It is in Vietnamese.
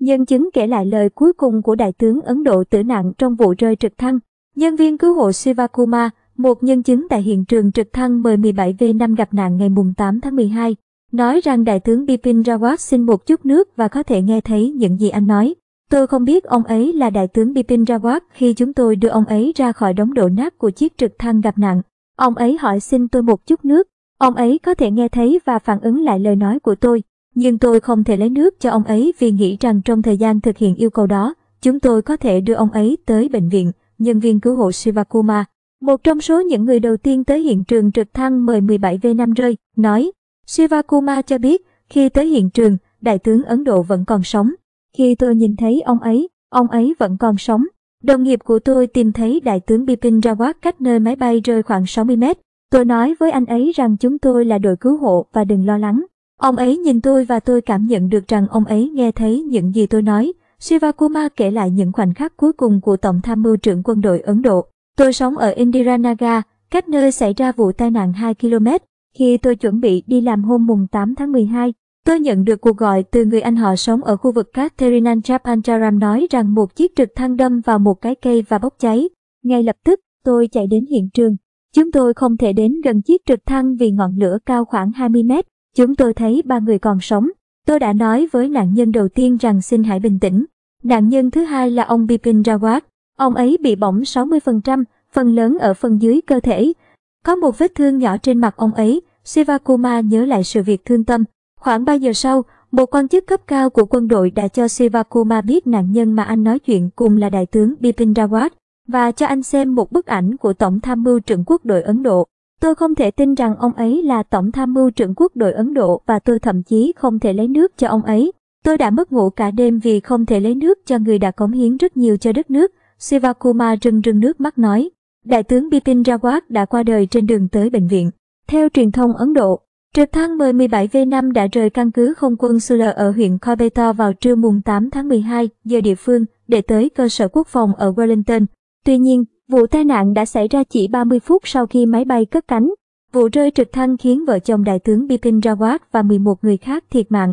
Nhân chứng kể lại lời cuối cùng của đại tướng Ấn Độ tử nạn trong vụ rơi trực thăng. Nhân viên cứu hộ Sivakuma, một nhân chứng tại hiện trường trực thăng M17V5 gặp nạn ngày 8 tháng 12, nói rằng đại tướng Bipin Rawat xin một chút nước và có thể nghe thấy những gì anh nói. Tôi không biết ông ấy là đại tướng Bipin Rawat khi chúng tôi đưa ông ấy ra khỏi đống đổ nát của chiếc trực thăng gặp nạn. Ông ấy hỏi xin tôi một chút nước. Ông ấy có thể nghe thấy và phản ứng lại lời nói của tôi. Nhưng tôi không thể lấy nước cho ông ấy vì nghĩ rằng trong thời gian thực hiện yêu cầu đó, chúng tôi có thể đưa ông ấy tới bệnh viện, nhân viên cứu hộ Shivakuma. Một trong số những người đầu tiên tới hiện trường trực thăng mời 17V5 rơi, nói, Shivakuma cho biết, khi tới hiện trường, đại tướng Ấn Độ vẫn còn sống. Khi tôi nhìn thấy ông ấy, ông ấy vẫn còn sống. Đồng nghiệp của tôi tìm thấy đại tướng Bipin Rawat cách nơi máy bay rơi khoảng 60 mét. Tôi nói với anh ấy rằng chúng tôi là đội cứu hộ và đừng lo lắng. Ông ấy nhìn tôi và tôi cảm nhận được rằng ông ấy nghe thấy những gì tôi nói. Sivakuma kể lại những khoảnh khắc cuối cùng của Tổng tham mưu trưởng quân đội Ấn Độ. Tôi sống ở Indiranaga, cách nơi xảy ra vụ tai nạn 2 km. Khi tôi chuẩn bị đi làm hôm mùng 8 tháng 12, tôi nhận được cuộc gọi từ người anh họ sống ở khu vực Katherinan Chapancharam nói rằng một chiếc trực thăng đâm vào một cái cây và bốc cháy. Ngay lập tức, tôi chạy đến hiện trường. Chúng tôi không thể đến gần chiếc trực thăng vì ngọn lửa cao khoảng 20 mét. Chúng tôi thấy ba người còn sống. Tôi đã nói với nạn nhân đầu tiên rằng xin hãy bình tĩnh. Nạn nhân thứ hai là ông Bipin Rawat. Ông ấy bị bỏng 60%, phần lớn ở phần dưới cơ thể. Có một vết thương nhỏ trên mặt ông ấy, Sivakuma nhớ lại sự việc thương tâm. Khoảng 3 giờ sau, một quan chức cấp cao của quân đội đã cho Sivakuma biết nạn nhân mà anh nói chuyện cùng là đại tướng Bipin Rawat và cho anh xem một bức ảnh của Tổng tham mưu trưởng quốc đội Ấn Độ. Tôi không thể tin rằng ông ấy là tổng tham mưu trưởng quốc đội Ấn Độ và tôi thậm chí không thể lấy nước cho ông ấy. Tôi đã mất ngủ cả đêm vì không thể lấy nước cho người đã cống hiến rất nhiều cho đất nước. Sivakuma rưng rưng nước mắt nói. Đại tướng Bipin Rawat đã qua đời trên đường tới bệnh viện. Theo truyền thông Ấn Độ, trực thăng 17V5 đã rời căn cứ không quân Sula ở huyện Corbeta vào trưa mùng 8 tháng 12 giờ địa phương để tới cơ sở quốc phòng ở Wellington. Tuy nhiên, Vụ tai nạn đã xảy ra chỉ 30 phút sau khi máy bay cất cánh. Vụ rơi trực thăng khiến vợ chồng đại tướng Bipin Rawat và 11 người khác thiệt mạng.